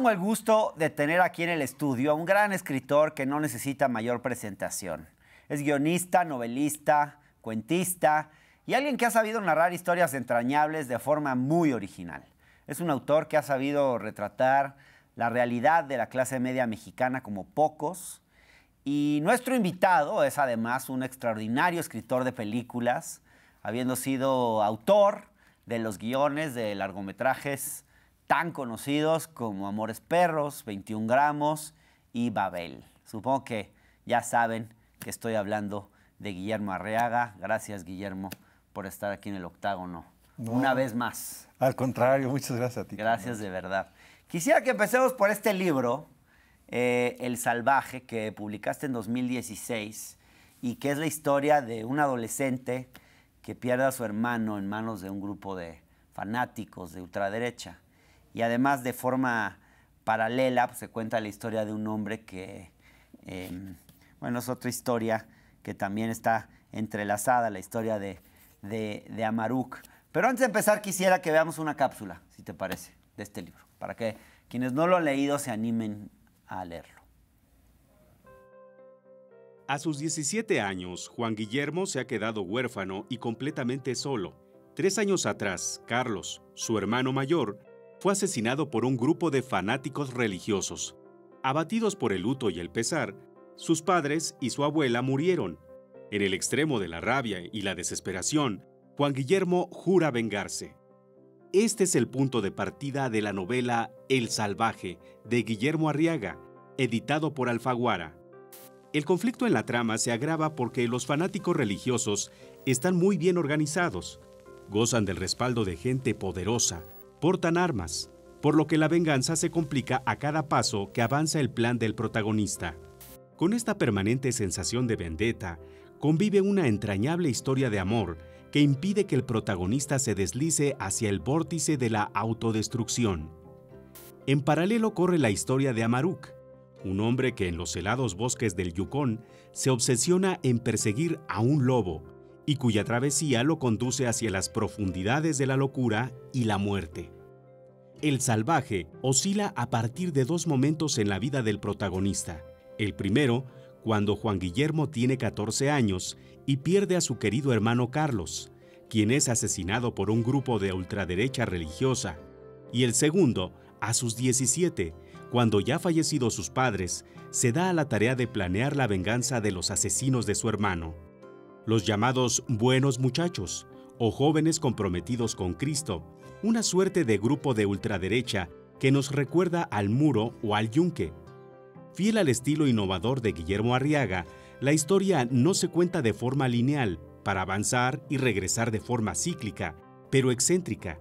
tengo el gusto de tener aquí en el estudio a un gran escritor que no necesita mayor presentación. Es guionista, novelista, cuentista y alguien que ha sabido narrar historias entrañables de forma muy original. Es un autor que ha sabido retratar la realidad de la clase media mexicana como pocos. Y nuestro invitado es además un extraordinario escritor de películas, habiendo sido autor de los guiones de largometrajes tan conocidos como Amores Perros, 21 Gramos y Babel. Supongo que ya saben que estoy hablando de Guillermo Arriaga. Gracias, Guillermo, por estar aquí en el octágono. una vez más. Al contrario, muchas gracias a ti. Gracias de verdad. Quisiera que empecemos por este libro, eh, El Salvaje, que publicaste en 2016 y que es la historia de un adolescente que pierde a su hermano en manos de un grupo de fanáticos de ultraderecha. Y además de forma paralela pues, se cuenta la historia de un hombre que, em, bueno, es otra historia que también está entrelazada, la historia de, de, de Pero antes de empezar quisiera que veamos una cápsula, si te parece, de este libro, para que quienes no lo han leído se animen a leerlo. A sus 17 años, Juan Guillermo se ha quedado huérfano y completamente solo. Tres años atrás, Carlos, su hermano mayor, fue asesinado por un grupo de fanáticos religiosos. Abatidos por el luto y el pesar, sus padres y su abuela murieron. En el extremo de la rabia y la desesperación, Juan Guillermo jura vengarse. Este es el punto de partida de la novela El Salvaje de Guillermo Arriaga, editado por Alfaguara. El conflicto en la trama se agrava porque los fanáticos religiosos están muy bien organizados, gozan del respaldo de gente poderosa, portan armas, por lo que la venganza se complica a cada paso que avanza el plan del protagonista. Con esta permanente sensación de vendetta, convive una entrañable historia de amor que impide que el protagonista se deslice hacia el vórtice de la autodestrucción. En paralelo corre la historia de Amaruk, un hombre que en los helados bosques del Yukon se obsesiona en perseguir a un lobo y cuya travesía lo conduce hacia las profundidades de la locura y la muerte. El salvaje oscila a partir de dos momentos en la vida del protagonista. El primero, cuando Juan Guillermo tiene 14 años y pierde a su querido hermano Carlos, quien es asesinado por un grupo de ultraderecha religiosa. Y el segundo, a sus 17, cuando ya fallecidos sus padres, se da a la tarea de planear la venganza de los asesinos de su hermano los llamados buenos muchachos o jóvenes comprometidos con Cristo, una suerte de grupo de ultraderecha que nos recuerda al muro o al yunque. Fiel al estilo innovador de Guillermo Arriaga, la historia no se cuenta de forma lineal para avanzar y regresar de forma cíclica, pero excéntrica.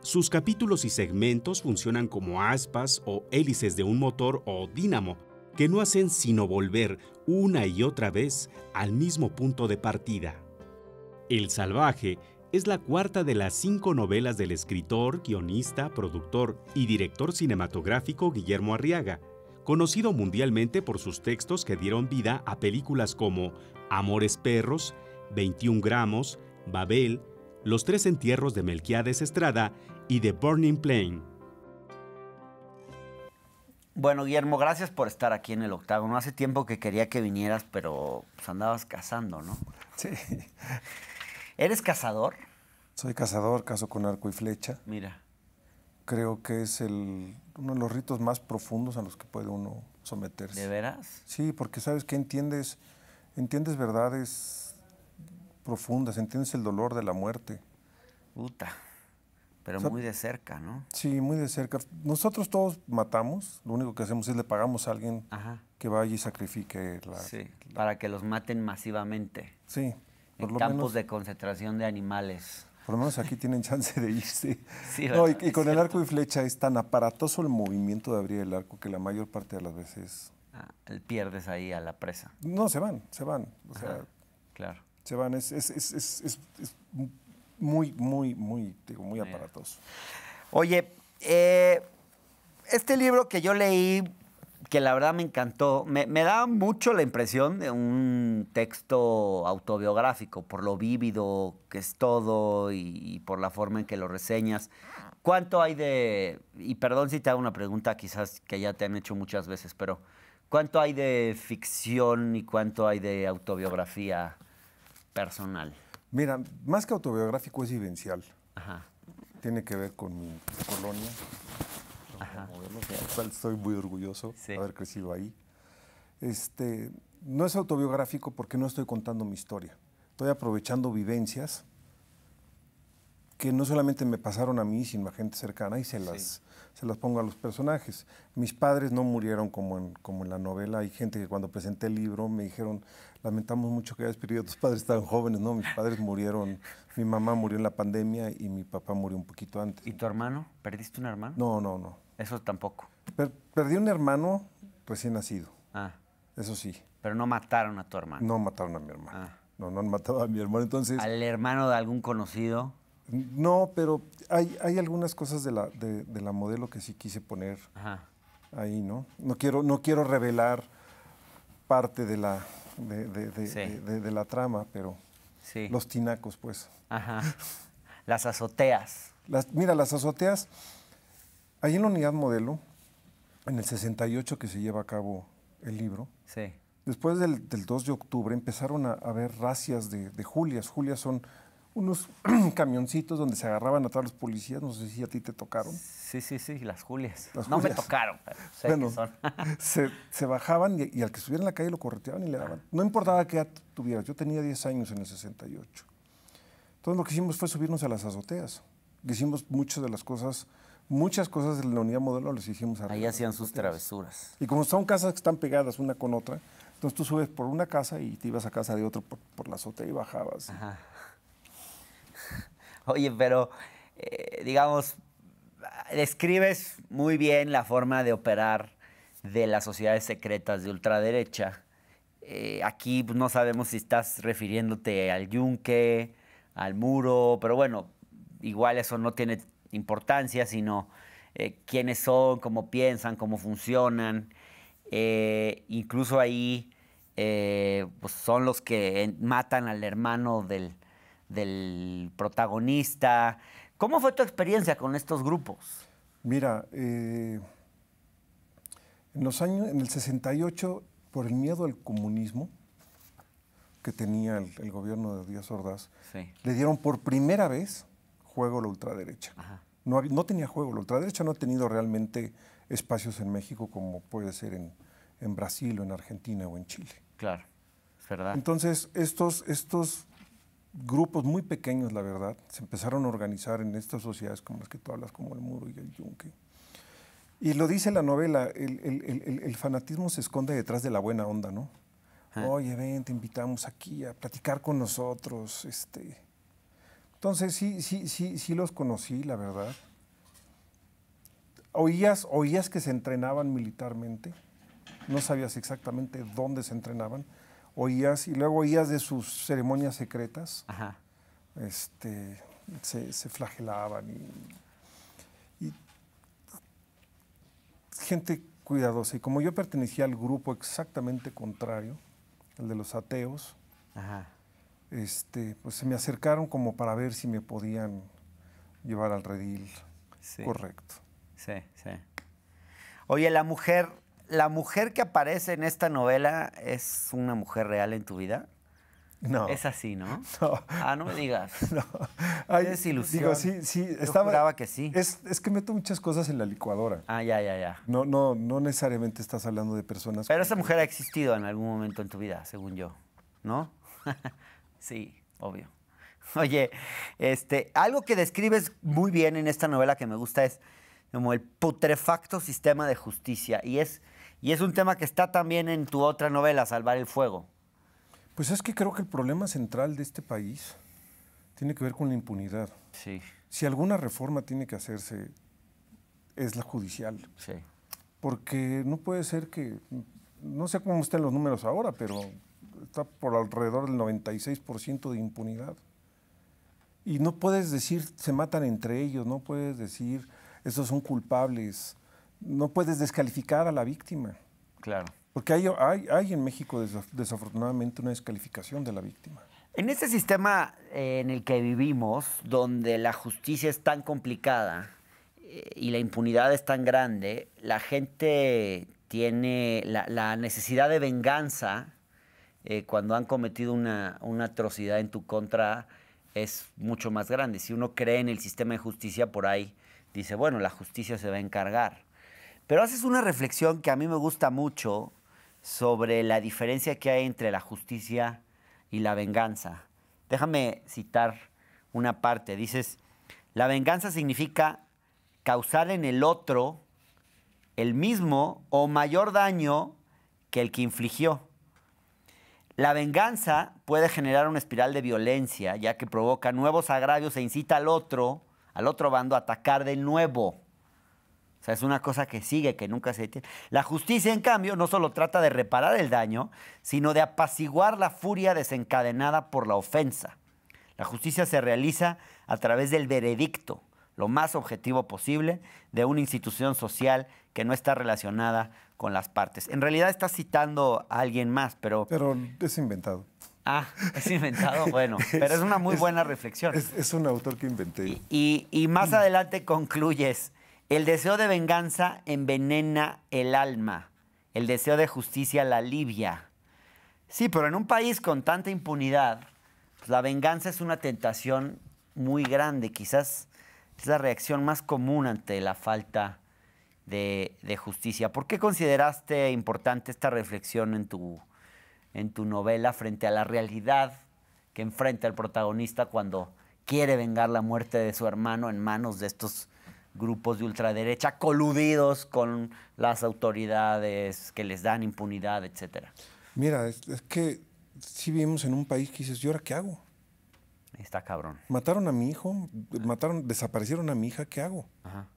Sus capítulos y segmentos funcionan como aspas o hélices de un motor o dínamo que no hacen sino volver una y otra vez al mismo punto de partida. El salvaje es la cuarta de las cinco novelas del escritor, guionista, productor y director cinematográfico Guillermo Arriaga, conocido mundialmente por sus textos que dieron vida a películas como Amores Perros, 21 Gramos, Babel, Los Tres Entierros de Melquiades Estrada y The Burning Plain. Bueno, Guillermo, gracias por estar aquí en el No Hace tiempo que quería que vinieras, pero pues, andabas cazando, ¿no? Sí. ¿Eres cazador? Soy cazador, caso con arco y flecha. Mira. Creo que es uno de los ritos más profundos a los que puede uno someterse. ¿De veras? Sí, porque sabes que entiendes, entiendes verdades profundas, entiendes el dolor de la muerte. Puta. Pero muy de cerca, ¿no? Sí, muy de cerca. Nosotros todos matamos, lo único que hacemos es le pagamos a alguien que vaya y sacrifique la, sí, para que los maten masivamente. Sí. en campos de concentración de animales. Por lo menos aquí tienen chance de irse. no, y, con el arco y flecha es tan aparatoso el movimiento de abrir el arco que la mayor parte de las veces... Ah, pierdes ahí a la presa. No, se van, se van. O sea, claro. Se van, es, es muy, muy, muy, digo, muy aparatoso. Oye, eh, este libro que yo leí, que la verdad me encantó, me, me, da mucho la impresión de un texto autobiográfico, por lo vívido que es todo y por la forma en que lo reseñas. ¿Cuánto hay de, y perdón si te hago una pregunta quizás que ya te han hecho muchas veces, pero ¿cuánto hay de ficción y cuánto hay de autobiografía personal? Mira, más que autobiográfico es vivencial. Tiene que ver con mi colonia. Ajá. Cual estoy muy orgulloso de haber crecido ahí. Este, no es autobiográfico porque no estoy contando mi historia. Estoy aprovechando vivencias que no solamente me pasaron a mí, sino a gente cercana y se las, se las pongo a los personajes. Mis padres no murieron como en, como en la novela. Hay gente que cuando presenté el libro me dijeron, lamentamos mucho que hayas perdido a tus padres tan jóvenes, ¿no? Mis padres murieron, mi mamá murió en la pandemia y mi papá murió un poquito antes. ¿Y tu hermano? ¿Perdiste un hermano? No, no, no. Eso tampoco. perdí un hermano recién nacido. Ah. Eso sí. Pero no mataron a tu hermano. No mataron a mi hermano. Ah. No, no han matado a mi hermano, entonces... ¿Al hermano de algún conocido? No, pero hay, algunas cosas de la, de, la modelo que sí quise poner ahí, ¿no? No quiero, no quiero revelar parte de la, de, de, la trama, pero los tinacos, pues. Ajá. Las azoteas. mira, las azoteas, ahí en la unidad modelo, en el 68 que se lleva a cabo el libro, después del, 2 de octubre empezaron a haber racias de Julias. Julias son unos camioncitos donde se agarraban a todos los policías. No sé si a ti te tocaron. Sí, sí, sí, las Julias. no me tocaron, pero sé son. se, se, bajaban y, al que estuviera en la calle lo correteaban y le daban. No importaba qué edad tuvieras. Yo tenía 10 años en el 68. Entonces lo que hicimos fue subirnos a las azoteas. Hicimos muchas de las cosas, muchas cosas de la unidad modelo las hicimos arriba. Ahí hacían sus travesuras. Y como son casas que están pegadas una con otra, entonces tú subes por una casa y te ibas a casa de otro por, por la azotea y bajabas. Ajá. Oye, pero eh, digamos, describes muy bien la forma de operar de las sociedades secretas de ultraderecha. Eh, aquí pues, no sabemos si estás refiriéndote al yunque, al muro, pero bueno, igual eso no tiene importancia, sino eh, quiénes son, cómo piensan, cómo funcionan. incluso ahí pues, son los que matan al hermano del, del protagonista. ¿Cómo fue tu experiencia con estos grupos? Mira, eh, en los años, en el 68, por el miedo al comunismo que tenía el, gobierno de Díaz Ordaz, le dieron por primera vez juego a la ultraderecha. No, tenía juego, la ultraderecha no ha tenido realmente espacios en México como puede ser en, Brasil o en Argentina o en Chile. Claro, es verdad. Entonces, estos, estos grupos muy pequeños, la verdad, se empezaron a organizar en estas sociedades como las que tú hablas, como el muro y el yunque. Y lo dice la novela, el, fanatismo se esconde detrás de la buena onda, ¿no? Ah. Oye, ven, te invitamos aquí a platicar con nosotros. Este. Entonces, sí, sí, sí, sí los conocí, la verdad. Oías, oías que se entrenaban militarmente, no sabías exactamente dónde se entrenaban, oías y luego oías de sus ceremonias secretas. Ajá. Este, se, flagelaban y, gente cuidadosa. Y como yo pertenecía al grupo exactamente contrario, el de los ateos, Este, pues se me acercaron como para ver si me podían llevar al redil correcto. Sí, sí. Oye, la mujer la mujer que aparece en esta novela es una mujer real en tu vida? No. Es así, ¿no? No. Ah, no me digas. No. es ilusión. Digo, sí, sí. estaba, que sí. Es, que meto muchas cosas en la licuadora. Ah, ya, ya, ya. No, no, no necesariamente estás hablando de personas. Pero esa mujer ha existido en algún momento en tu vida, según yo, ¿no? sí, obvio. Oye, este, algo que describes muy bien en esta novela que me gusta es como el putrefacto sistema de justicia y es y es un tema que está también en tu otra novela, Salvar el Fuego. Pues es que creo que el problema central de este país tiene que ver con la impunidad. Sí. Si alguna reforma tiene que hacerse, es la judicial. Sí. Porque no puede ser que, no sé cómo están los números ahora, pero está por alrededor del 96% de impunidad. Y no puedes decir, se matan entre ellos, no puedes decir, estos son culpables no puedes descalificar a la víctima. Claro. Porque hay, en México desafortunadamente una descalificación de la víctima. En este sistema eh, en el que vivimos, donde la justicia es tan complicada eh, y la impunidad es tan grande, la gente tiene la, necesidad de venganza eh, cuando han cometido una, atrocidad en tu contra es mucho más grande. Si uno cree en el sistema de justicia por ahí, dice, bueno, la justicia se va a encargar. Pero haces una reflexión que a mí me gusta mucho sobre la diferencia que hay entre la justicia y la venganza. Déjame citar una parte. Dices, la venganza significa causar en el otro el mismo o mayor daño que el que infligió. La venganza puede generar una espiral de violencia, ya que provoca nuevos agravios e incita al otro, al otro bando a atacar de nuevo. O sea, es una cosa que sigue, que nunca se La justicia, en cambio, no solo trata de reparar el daño, sino de apaciguar la furia desencadenada por la ofensa. La justicia se realiza a través del veredicto, lo más objetivo posible, de una institución social que no está relacionada con las partes. En realidad está citando a alguien más, pero... Pero es inventado. Ah, es inventado, bueno, pero es una muy buena reflexión. Es, un autor que inventé. y más adelante concluyes el deseo de venganza envenena el alma, el deseo de justicia la alivia. Sí, pero en un país con tanta impunidad, pues, la venganza es una tentación muy grande, quizás es la reacción más común ante la falta de, justicia. ¿Por qué consideraste importante esta reflexión en tu, en tu novela frente a la realidad que enfrenta el protagonista cuando quiere vengar la muerte de su hermano en manos de estos grupos de ultraderecha coludidos con las autoridades que les dan impunidad, etcétera. Mira, es, que si vivimos en un país que dices, ¿y ahora qué hago? Está cabrón. Mataron a mi hijo, mataron, desaparecieron a mi hija, ¿qué hago? Ajá.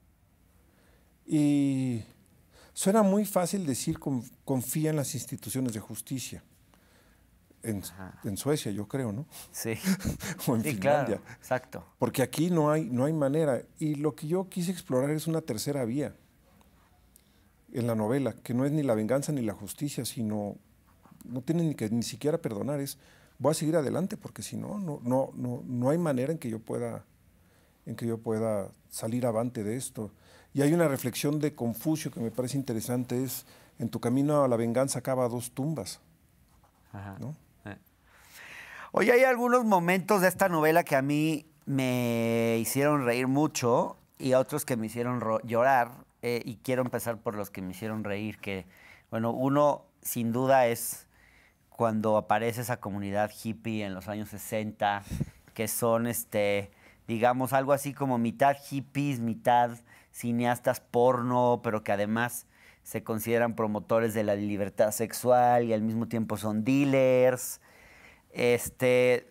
Y suena muy fácil decir confía en las instituciones de justicia en, Suecia, yo creo, ¿no? Sí. o en Finlandia. exacto. Porque aquí no hay, no hay manera. Y lo que yo quise explorar es una tercera vía en la novela, que no es ni la venganza ni la justicia, sino no tiene ni que ni siquiera perdonar, es voy a seguir adelante porque si no, no, no, no, no hay manera en que yo pueda en que yo pueda salir avante de esto. Y hay una reflexión de Confucio que me parece interesante, es en tu camino a la venganza acaba dos tumbas. ¿no? Oye, hay algunos momentos de esta novela que a mí me hicieron reír mucho y otros que me hicieron llorar. Eh, y quiero empezar por los que me hicieron reír, que, bueno, uno sin duda es cuando aparece esa comunidad hippie en los años 60, que son, este, digamos, algo así como mitad hippies, mitad cineastas porno, pero que además se consideran promotores de la libertad sexual y al mismo tiempo son dealers este,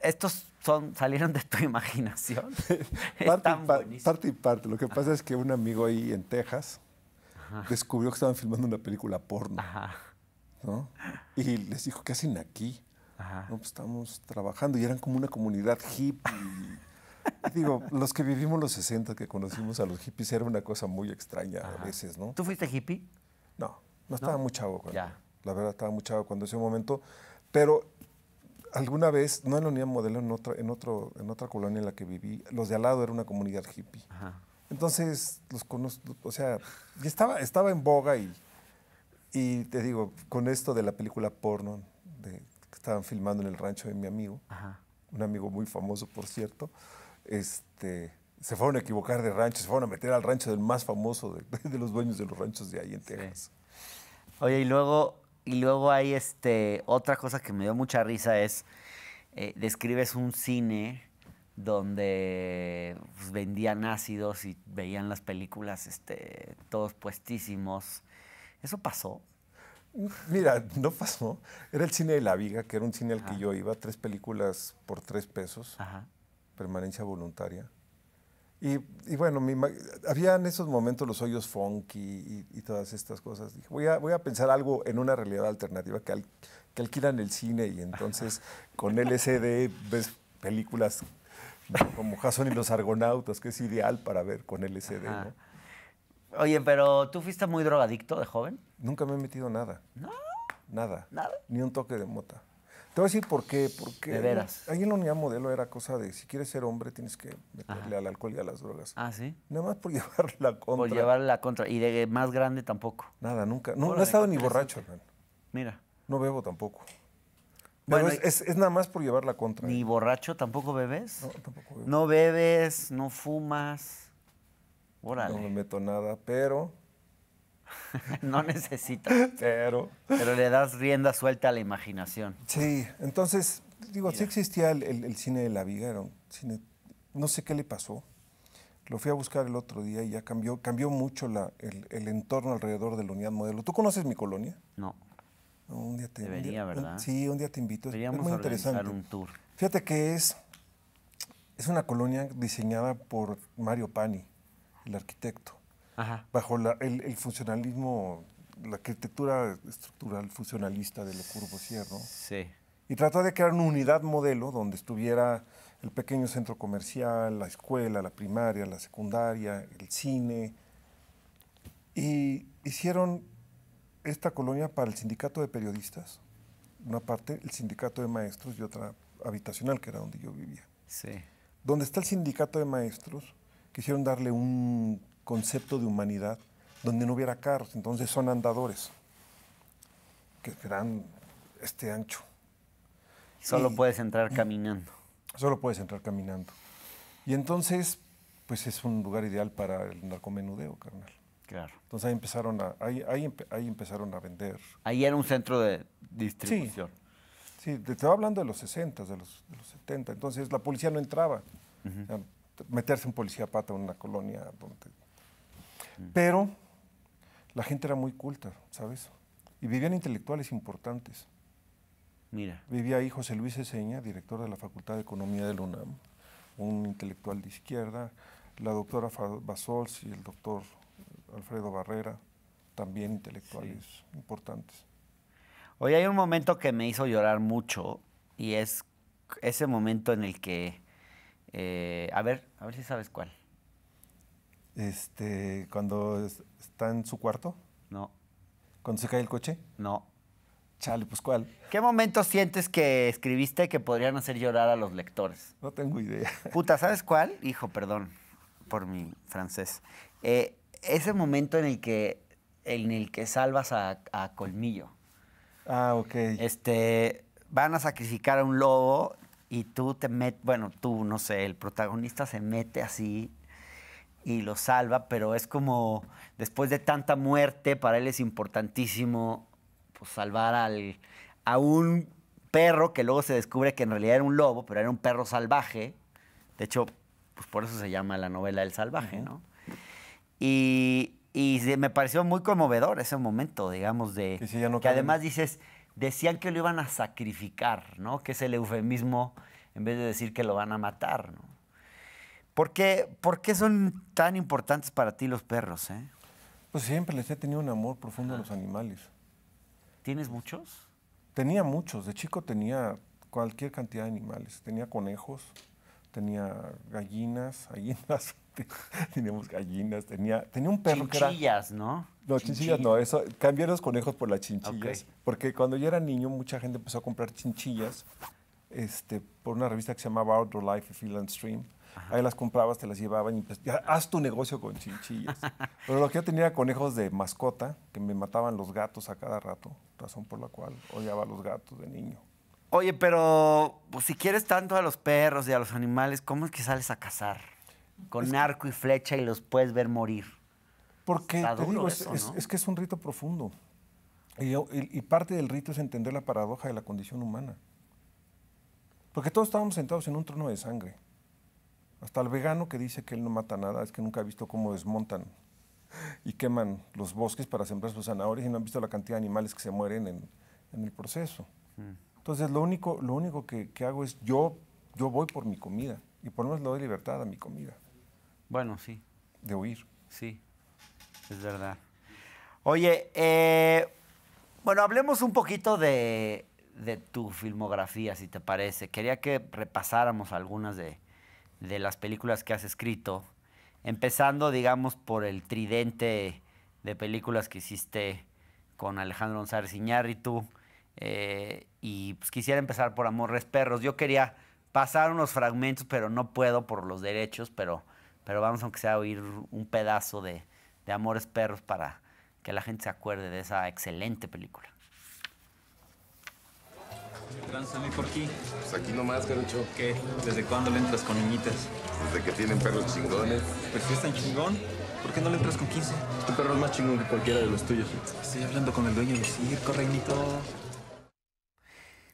estos son, salieron de tu imaginación. parte, y parte, Lo que pasa es que un amigo ahí en Texas descubrió que estaban filmando una película porno. Y les dijo, ¿qué hacen aquí? Pues estamos trabajando y eran como una comunidad hippie. digo, los que vivimos los 60, que conocimos a los hippies, era una cosa muy extraña a veces, ¿no? ¿Tú fuiste hippie? No, no estaba muy chavo. Cuando, La verdad, estaba muy chavo cuando ese momento. Pero alguna vez, no en la unidad modelo, en otra, en otro, en otra colonia en la que viví, los de al lado era una comunidad hippie. Entonces, los conozco, o sea, estaba, estaba en boga y, y te digo, con esto de la película porno que estaban filmando en el rancho de mi amigo, un amigo muy famoso, por cierto, este, se fueron a equivocar de rancho, se fueron a meter al rancho del más famoso de, los dueños de los ranchos de ahí en Texas. Oye, y luego y luego hay este, otra cosa que me dio mucha risa es, eh, describes un cine donde pues, vendían ácidos y veían las películas este, todos puestísimos. ¿Eso pasó? Mira, no pasó. Era el cine de La Viga, que era un cine al que yo iba, tres películas por tres pesos, permanencia voluntaria. Y, bueno, había en esos momentos los hoyos funky y, todas estas cosas. Dije, voy a, voy a pensar algo en una realidad alternativa que, que alquilan el cine y entonces con LCD ves películas como Jason y los Argonautas, que es ideal para ver con LCD. ¿no? Oye, pero ¿tú fuiste muy drogadicto de joven? Nunca me he metido nada. ¿No? Nada. ¿Nada? Ni un toque de mota. Te voy a decir por qué. Porque de veras. Ahí en la unidad modelo era cosa de si quieres ser hombre tienes que meterle al alcohol y a las drogas. Ah, sí. Nada más por llevarla contra. Por llevar la contra. Y de más grande tampoco. Nada, nunca. No, he estado ni borracho, hermano. Mira. No bebo tampoco. bueno, es, nada más por llevar la contra. ¿Ni eh. borracho tampoco bebes? No, tampoco bebo. No bebes, no fumas. Órale. No me meto nada, pero no necesitas. Pero. le das rienda suelta a la imaginación. Sí, entonces, digo, si existía el, cine de la viga, No sé qué le pasó. Lo fui a buscar el otro día y ya cambió, cambió mucho la, el, entorno alrededor de la unidad modelo. ¿Tú conoces mi colonia? No. un día te Debería, ¿verdad? sí, un día te invito. sería es muy interesante. un tour. Fíjate que es, es una colonia diseñada por Mario Pani, el arquitecto bajo el, funcionalismo, la arquitectura estructural funcionalista de Le Corbusier, ¿no? Sí. Y trató de crear una unidad modelo donde estuviera el pequeño centro comercial, la escuela, la primaria, la secundaria, el cine. Y hicieron esta colonia para el sindicato de periodistas, una parte, el sindicato de maestros y otra habitacional, que era donde yo vivía. Sí. Donde está el sindicato de maestros, quisieron darle un concepto de humanidad donde no hubiera carros, entonces son andadores que serán este ancho. Solo puedes entrar caminando. Solo puedes entrar caminando. Y entonces, pues es un lugar ideal para el narcomenudeo, carnal. Claro. Entonces ahí empezaron a, ahí, empezaron a vender. Ahí era un centro de distribución. Sí, te estaba hablando de los 60, de los, de los 70. Entonces la policía no entraba. meterse un policía pata en una colonia donde pero la gente era muy culta, ¿sabes? Y vivían intelectuales importantes. Mira. Vivía ahí José Luis Ezeña, director de la Facultad de Economía la UNAM, un intelectual de izquierda, la doctora Basols y el doctor Alfredo Barrera, también intelectuales importantes. Hoy hay un momento que me hizo llorar mucho y es ese momento en el que, eh, a ver, a ver si sabes cuál. Este, cuando está en su cuarto, No, cuando se cae el coche. no. Chale, pues cuál. ¿Qué momento sientes que escribiste que podrían hacer llorar a los lectores? No tengo idea. Puta, ¿sabes cuál? Hijo, perdón por mi francés. Eh, ese momento en el que, en el que salvas a, Colmillo. Ah, ok. Este, van a sacrificar a un lobo y tú te metes, bueno, tú, no sé, el protagonista se mete así y lo salva, pero es como después de tanta muerte, para él es importantísimo pues, salvar al, a un perro que luego se descubre que en realidad era un lobo, pero era un perro salvaje. De hecho, pues por eso se llama la novela El Salvaje, ¿no? Y, y me pareció muy conmovedor ese momento, digamos, de que, que además dices, decían que lo iban a sacrificar, ¿no? Que es el eufemismo en vez de decir que lo van a matar, ¿no? ¿Por qué, ¿Por qué, son tan importantes para ti los perros? Eh? Pues siempre les he tenido un amor profundo a los ah. animales. ¿Tienes muchos? Tenía muchos. De chico tenía cualquier cantidad de animales. Tenía conejos, tenía gallinas, gallinas. Teníamos gallinas, tenía, tenía un perro que era... ¿no? No, chinchillas, no, eso, cambié los conejos por las chinchillas, porque cuando yo era niño mucha gente empezó a comprar chinchillas este, por una revista que se llamaba Outdoor Life, Field and Stream, Ahí las comprabas, te las llevaban y pues, haz tu negocio con chinchillas. Pero lo que yo tenía conejos de mascota, que me mataban los gatos a cada rato, razón por la cual odiaba a los gatos de niño. Oye, pero pues, si quieres tanto a los perros y a los animales, ¿cómo es que sales a cazar? Con arco y flecha y los puedes ver morir. Porque te digo, es, que es un rito profundo. y, parte del rito es entender la paradoja de la condición humana. Porque todos estábamos sentados en un trono de sangre. Hasta el vegano que dice que él no mata nada, es que nunca ha visto cómo desmontan y queman los bosques para sembrar sus zanahorias y no han visto la cantidad de animales que se mueren en, el proceso. Mm. Entonces, lo único, lo único que, hago es yo, yo voy por mi comida y por lo menos le doy libertad a mi comida. Bueno, sí. De huir. Sí, es verdad. Oye, eh, bueno, hablemos un poquito de, tu filmografía, si te parece. Quería que repasáramos algunas de, de las películas que has escrito, empezando, digamos, por el tridente de películas que hiciste con Alejandro González Iñárritu. Eh, y pues, quisiera empezar por Amores Perros. Yo quería pasar unos fragmentos, pero no puedo por los derechos, pero, pero vamos aunque sea a oír un pedazo de Amores Perros para que la gente se acuerde de esa excelente película. ¿Qué por por Pues aquí nomás, Carucho. ¿Qué? ¿Desde cuándo le entras con niñitas? Desde que tienen perros chingones. ¿Pues si es tan chingón? ¿Por qué no le entras con 15? Tu perro es más chingón que cualquiera de los tuyos. Estoy hablando con el dueño de circo, reinito.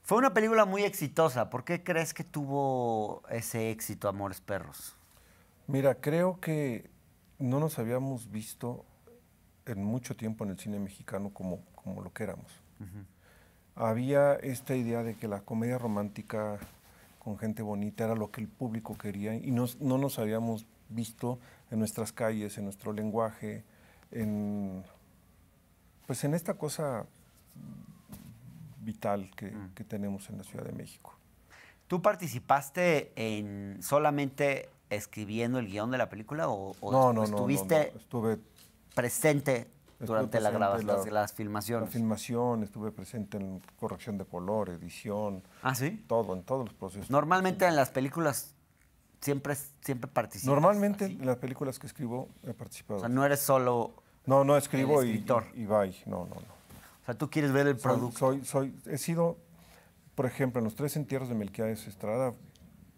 Fue una película muy exitosa. ¿Por qué crees que tuvo ese éxito, Amores Perros? Mira, creo que no nos habíamos visto en mucho tiempo en el cine mexicano como, como lo que éramos había esta idea de que la comedia romántica con gente bonita era lo que el público quería y no, nos habíamos visto en nuestras calles, en nuestro lenguaje, en, pues en esta cosa vital mm. que, tenemos en la Ciudad de México. ¿Tú participaste en solamente escribiendo el guión de la película o, estuviste estuve presente durante la grabas las, filmaciones. filmación, estuve presente en corrección de color, edición. Ah, sí. Todo, en todos los procesos. Normalmente en las películas siempre, siempre participas. Normalmente en las películas que escribo he participado. O sea, no eres solo. No, no escribo y, y, No, no, no. O sea, tú quieres ver el producto. Soy, soy, he sido, por ejemplo, en los tres entierros de Melquiades Estrada,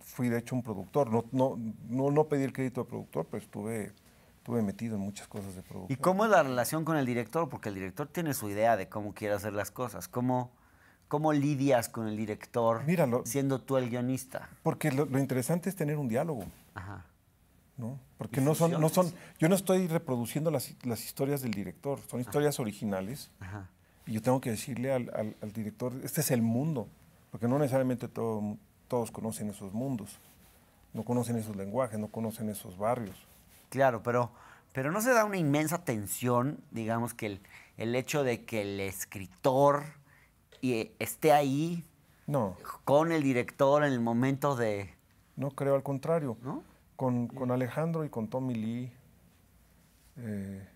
fui de hecho un productor. No, no, no, no pedí el crédito de productor, pero estuve estuve metido en muchas cosas de producción. ¿Y cómo es la relación con el director? Porque el director tiene su idea de cómo quiere hacer las cosas. ¿Cómo, cómo lidias con el director siendo tú el guionista? Porque lo, interesante es tener un diálogo. Porque no son, no son. Yo no estoy reproduciendo las, las historias del director, son historias originales. Ajá. Y yo tengo que decirle al, director: este es el mundo. Porque no necesariamente todos conocen esos mundos, no conocen esos lenguajes, no conocen esos barrios. Claro, pero, pero no se da una inmensa tensión, digamos, que el, hecho de que el escritor eh, esté ahí no. con el director en el momento de... No creo, al contrario. Con, Alejandro y con Tommy Lee eh,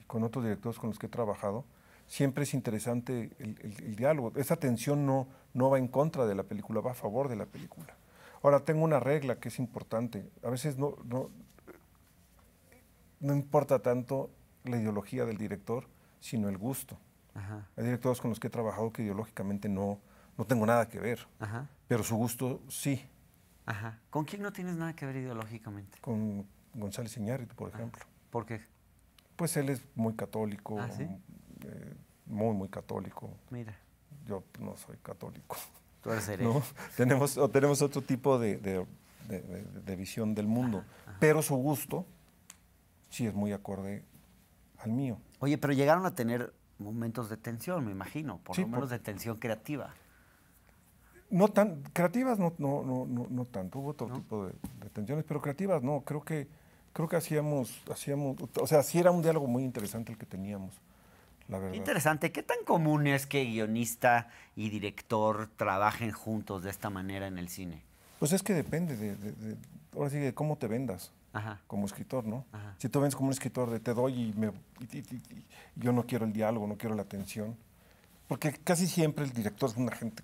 y con otros directores con los que he trabajado, siempre es interesante el, diálogo. Esa tensión no, no va en contra de la película, va a favor de la película. Ahora, tengo una regla que es importante. A veces no no importa tanto la ideología del director, sino el gusto. Hay directores con los que he trabajado que ideológicamente no, no tengo nada que ver, pero su gusto sí. ¿Con quién no tienes nada que ver ideológicamente? Con González Iñárritu, por ah, ejemplo. ¿Por qué? Pues él es muy católico, ah, eh, muy, muy católico. Mira. Yo pues, no soy católico. Tú eres tenemos, tenemos otro tipo de visión del mundo, pero su gusto sí es muy acorde al mío. Oye, pero llegaron a tener momentos de tensión, me imagino, por de tensión creativa. No tan, creativas no, no, no, no, tanto, hubo otro tipo de, tensiones, pero creativas no, creo que, creo que hacíamos, hacíamos, o sea, sí era un diálogo muy interesante el que teníamos. La verdad. Interesante, ¿qué tan común es que guionista y director trabajen juntos de esta manera en el cine? Pues es que depende de, ahora sí, de cómo te vendas como escritor, ¿no? Si tú ves como un escritor de te doy y, me, yo no quiero el diálogo, no quiero la atención. Porque casi siempre el director es una gente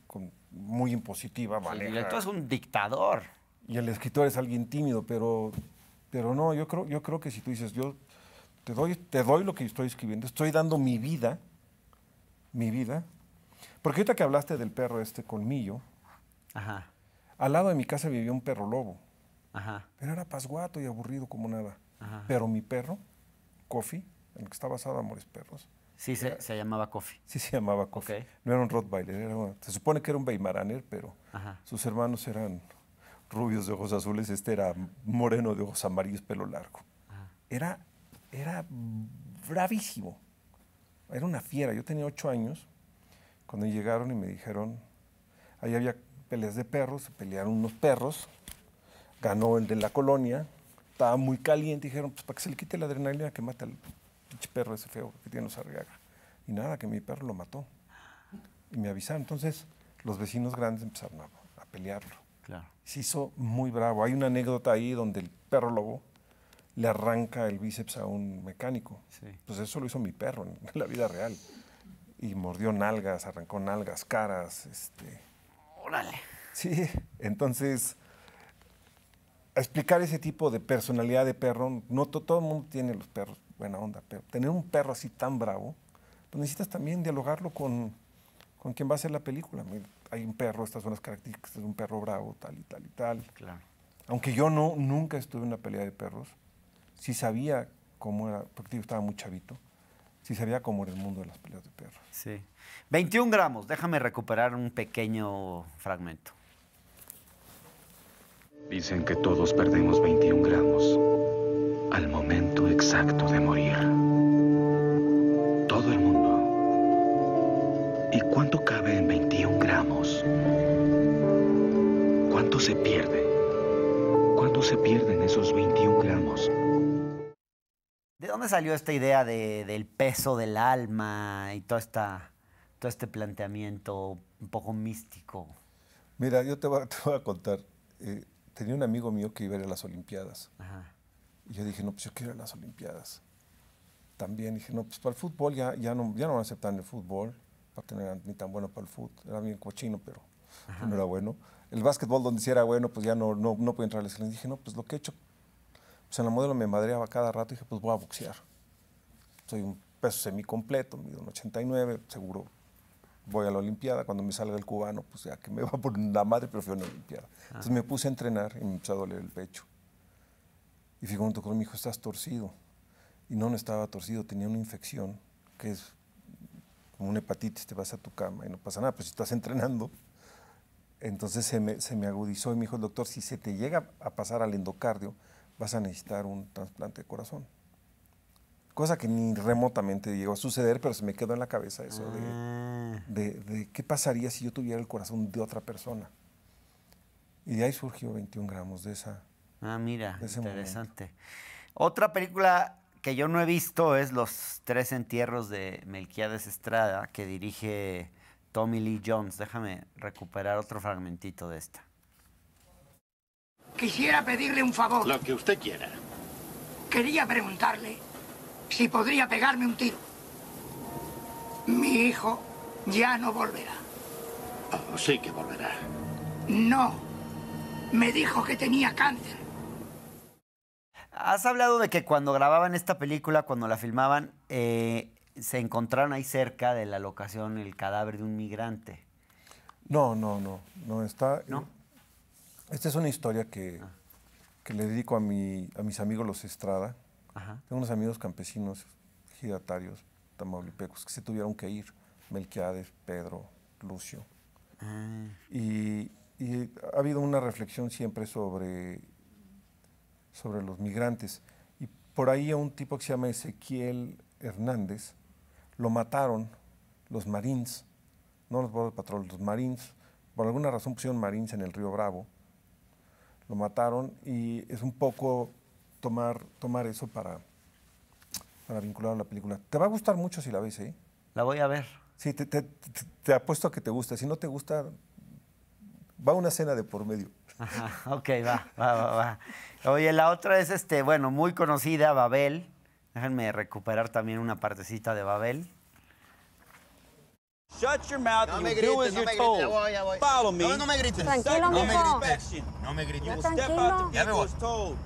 muy impositiva, vale. el director es un dictador. Y el escritor es alguien tímido, pero, pero no, yo creo, yo creo que si tú dices, yo te doy, te doy lo que estoy escribiendo, estoy dando mi vida, mi vida. Porque ahorita que hablaste del perro este colmillo, al lado de mi casa vivía un perro lobo. Pero era pasguato y aburrido como nada. Pero mi perro, Coffee, en el que está basado Amores Perros. Sí, se, se, llamaba Coffee. Sí, se llamaba Coffee. No era un Rottweiler, era se supone que era un Weimaraner, pero sus hermanos eran rubios de ojos azules, este era moreno de ojos amarillos, pelo largo. Era, era bravísimo, era una fiera. Yo tenía ocho años cuando llegaron y me dijeron, ahí había peleas de perros, se pelearon unos perros, ganó el de la colonia, estaba muy caliente, dijeron, pues para que se le quite la adrenalina que mata el pinche perro ese feo que tiene los Arriaga. Y nada, que mi perro lo mató. Y me avisaron. Entonces, los vecinos grandes empezaron a, pelearlo. Claro. Se hizo muy bravo. Hay una anécdota ahí donde el perro lobo le arranca el bíceps a un mecánico. Sí. Pues eso lo hizo mi perro en la vida real. Y mordió nalgas, arrancó nalgas, caras, este. Órale. Sí, entonces explicar ese tipo de personalidad de perro, no todo el mundo tiene los perros buena onda, pero tener un perro así tan bravo, pues necesitas también dialogarlo con, con quien va a hacer la película. hay un perro, estas son las características de un perro bravo, tal y tal y tal. Claro. Aunque yo no, nunca estuve en una pelea de perros, sí sabía cómo era, porque yo estaba muy chavito, sí sabía cómo era el mundo de las peleas de perros. Sí. 21 gramos, déjame recuperar un pequeño fragmento. Dicen que todos perdemos 21 gramos al momento exacto de morir. Todo el mundo. ¿Y cuánto cabe en 21 gramos? ¿Cuánto se pierde? ¿Cuánto se pierden esos 21 gramos? ¿De dónde salió esta idea del peso del alma y toda esta, todo este planteamiento un poco místico? Mira, yo te voy, a contar. Eh, tenía un amigo mío que iba a ir a las Olimpiadas. Y yo dije, no, pues yo quiero ir a las Olimpiadas. También dije, no, pues para el fútbol ya, ya, no, ya no van a aceptar el fútbol, para tener ni tan bueno para el fútbol. Era bien cochino, pero no era bueno. El básquetbol, donde sí era bueno, pues ya no, no, no podía entrar a la Dije, no, pues lo que he hecho, pues en la modelo me madreaba cada rato. Y Dije, pues voy a boxear. Soy un peso completo mido 89, seguro voy a la Olimpiada, cuando me salga el cubano, pues ya que me va por la madre, pero fui a la Olimpiada. Entonces me ah. puse a entrenar y me empezó a doler el pecho. Y fui con doctor, me dijo, estás torcido. Y no, no estaba torcido, tenía una infección, que es como una hepatitis, te vas a tu cama y no pasa nada, pero pues, si estás entrenando. Entonces se me, se me agudizó y me dijo el doctor, si se te llega a pasar al endocardio, vas a necesitar un trasplante de corazón cosa que ni remotamente llegó a suceder, pero se me quedó en la cabeza eso de, ah. qué pasaría si yo tuviera el corazón de otra persona. Y de ahí surgió 21 gramos de esa. Ah, mira, interesante. Otra película que yo no he visto es Los Tres Entierros de Melquiades Estrada, que dirige Tommy Lee Jones. Déjame recuperar otro fragmentito de esta. Quisiera pedirle un favor. Lo que usted quiera. Quería preguntarle si podría pegarme un tiro. Mi hijo ya no volverá. Oh, sí que volverá. No. Me dijo que tenía cáncer. Has hablado de que cuando grababan esta película, cuando la filmaban, eh, se encontraron ahí cerca de la locación el cadáver de un migrante. No, no, no. No está. ¿No? Esta es una historia que, ah. le dedico a, mi, a mis amigos los Estrada tengo unos amigos campesinos, giratarios, tamaulipecos, que se tuvieron que ir. Melquiades, Pedro, Lucio. Ah. Y, y, ha habido una reflexión siempre sobre, sobre los migrantes. Y por ahí a un tipo que se llama Ezequiel Hernández lo mataron los marines, no los bordes los marines. Por alguna razón pusieron marines en el río Bravo. Lo mataron y es un poco tomar, tomar eso para, para vincular a la película. Te va a gustar mucho si la ves, ¿eh? La voy a ver. Sí, te, te, apuesto a que te gusta. Si no te gusta, va una cena de por medio. Ajá, ok, va, va, va, va. Oye, la otra es, este, bueno, muy conocida, Babel. Déjenme recuperar también una partecita de Babel. Shut your mouth no me grites, no me grites. Ya No, me grites. no me grites. No me grites. step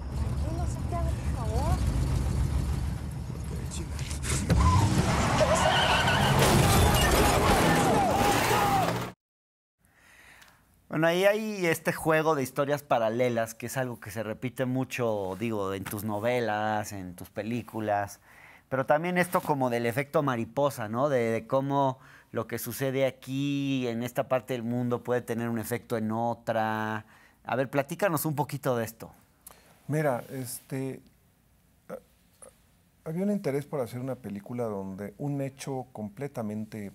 Bueno, ahí hay este juego de historias paralelas, que es algo que se repite mucho, digo, en tus novelas, en tus películas, pero también esto como del efecto mariposa, ¿no? De, cómo lo que sucede aquí, en esta parte del mundo, puede tener un efecto en otra. A ver, platícanos un poquito de esto. Mira, este, había un interés por hacer una película donde un hecho completamente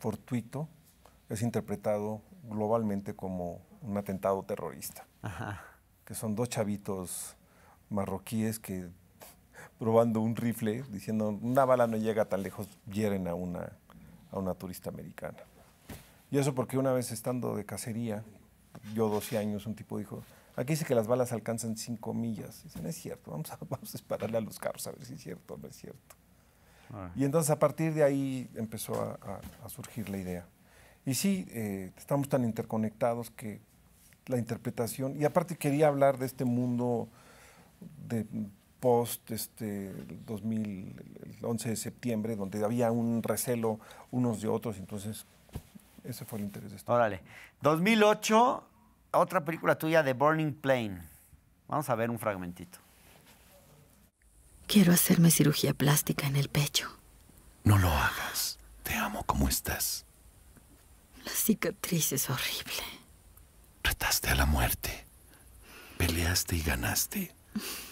fortuito es interpretado globalmente como un atentado terrorista. Que son dos chavitos marroquíes que probando un rifle, diciendo una bala no llega tan lejos, hieren a una, a una turista americana. Y eso porque una vez estando de cacería, yo 12 años, un tipo dijo, aquí dice que las balas alcanzan 5 millas. Y dicen, es cierto, vamos a, vamos dispararle a los carros a ver si es cierto o no es cierto. Ah. Y entonces a partir de ahí empezó a surgir la idea y sí, eh, estamos tan interconectados que la interpretación, y aparte quería hablar de este mundo de post este el 11 de septiembre, donde había un recelo unos de otros, entonces ese fue el interés de esto. Órale. 2008, otra película tuya de Burning plane Vamos a ver un fragmentito. Quiero hacerme cirugía plástica en el pecho. No lo hagas. Te amo como estás. La cicatriz es horrible. Retaste a la muerte. Peleaste y ganaste.